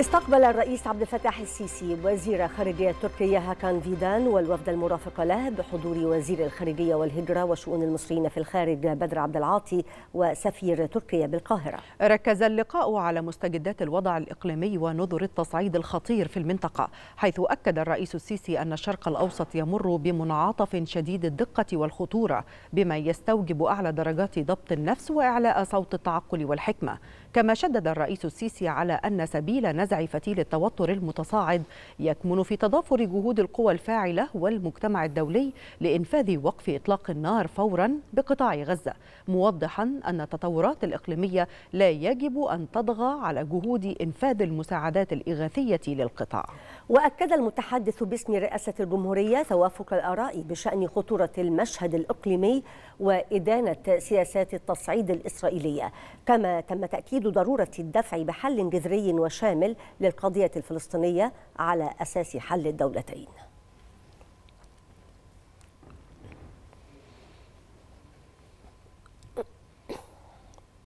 استقبل الرئيس عبد الفتاح السيسي وزير خارجية تركيا هاكان فيدان والوفد المرافق له بحضور وزير الخارجية والهجرة وشؤون المصريين في الخارج بدر عبد العاطي وسفير تركيا بالقاهرة. ركز اللقاء على مستجدات الوضع الإقليمي ونذر التصعيد الخطير في المنطقة، حيث أكد الرئيس السيسي أن الشرق الأوسط يمر بمنعطف شديد الدقة والخطورة، بما يستوجب أعلى درجات ضبط النفس وإعلاء صوت التعقل والحكمة، كما شدد الرئيس السيسي على أن سبيل نزع فتيل التوتر المتصاعد يكمن في تضافر جهود القوى الفاعلة والمجتمع الدولي لإنفاذ وقف إطلاق النار فورا بقطاع غزة موضحا أن التطورات الإقليمية لا يجب أن تطغى على جهود إنفاذ المساعدات الإغاثية للقطاع وأكد المتحدث باسم رئاسة الجمهورية توافق الآراء بشأن خطورة المشهد الإقليمي وإدانة سياسات التصعيد الإسرائيلية كما تم تأكيد ضرورة الدفع بحل جذري وشامل للقضية الفلسطينية على أساس حل الدولتين